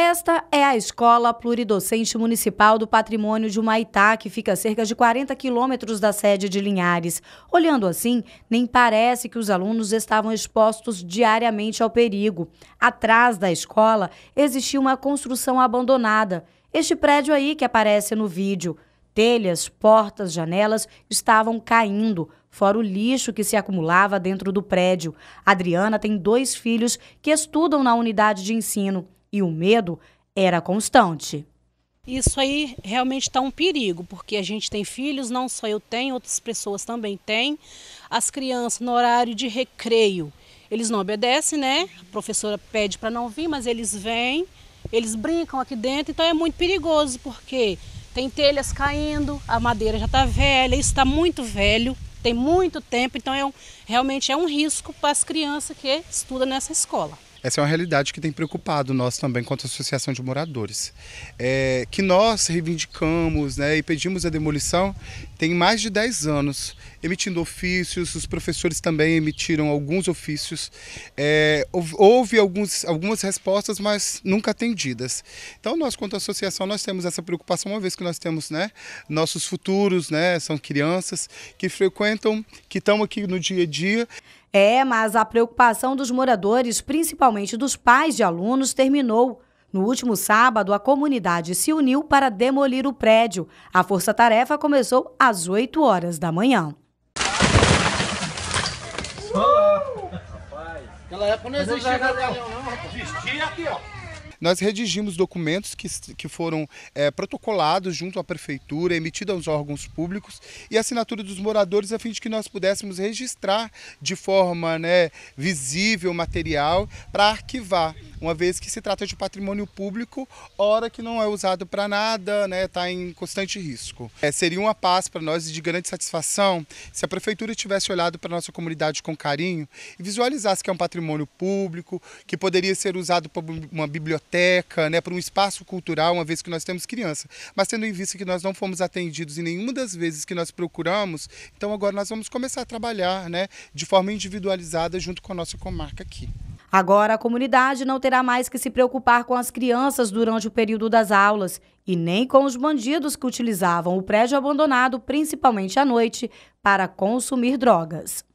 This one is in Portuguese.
Esta é a Escola Pluridocente Municipal do Patrimônio de Humaitá, que fica a cerca de 40 quilômetros da sede de Linhares. Olhando assim, nem parece que os alunos estavam expostos diariamente ao perigo. Atrás da escola existia uma construção abandonada. Este prédio aí que aparece no vídeo. Telhas, portas, janelas estavam caindo, fora o lixo que se acumulava dentro do prédio. Adriana tem dois filhos que estudam na unidade de ensino e o medo era constante. Isso aí realmente está um perigo, porque a gente tem filhos, não só eu tenho, outras pessoas também têm. As crianças, no horário de recreio, eles não obedecem, né? A professora pede para não vir, mas eles vêm, eles brincam aqui dentro, então é muito perigoso, porque tem telhas caindo, a madeira já está velha, isso está muito velho, tem muito tempo, então é um, realmente é um risco para as crianças que estudam nessa escola. Essa é uma realidade que tem preocupado nós também, quanto à associação de moradores. É, que nós reivindicamos né, e pedimos a demolição tem mais de 10 anos, emitindo ofícios, os professores também emitiram alguns ofícios. É, houve alguns, algumas respostas, mas nunca atendidas. Então, nós, quanto à associação, nós temos essa preocupação, uma vez que nós temos né, nossos futuros, né, são crianças que frequentam, que estão aqui no dia a dia. É, mas a preocupação dos moradores, principalmente dos pais de alunos, terminou. No último sábado, a comunidade se uniu para demolir o prédio. A força-tarefa começou às 8 horas da manhã. Rapaz! época não existia não, Existia aqui, ó. Nós redigimos documentos que, que foram é, protocolados junto à prefeitura, emitidos aos órgãos públicos e assinatura dos moradores a fim de que nós pudéssemos registrar de forma né, visível, material, para arquivar, uma vez que se trata de patrimônio público, hora que não é usado para nada, está né, tá em constante risco. É, seria uma paz para nós e de grande satisfação se a prefeitura tivesse olhado para nossa comunidade com carinho e visualizasse que é um patrimônio público, que poderia ser usado para uma biblioteca biblioteca, né, para um espaço cultural, uma vez que nós temos criança. Mas tendo em vista que nós não fomos atendidos em nenhuma das vezes que nós procuramos, então agora nós vamos começar a trabalhar né, de forma individualizada junto com a nossa comarca aqui. Agora, a comunidade não terá mais que se preocupar com as crianças durante o período das aulas e nem com os bandidos que utilizavam o prédio abandonado, principalmente à noite, para consumir drogas.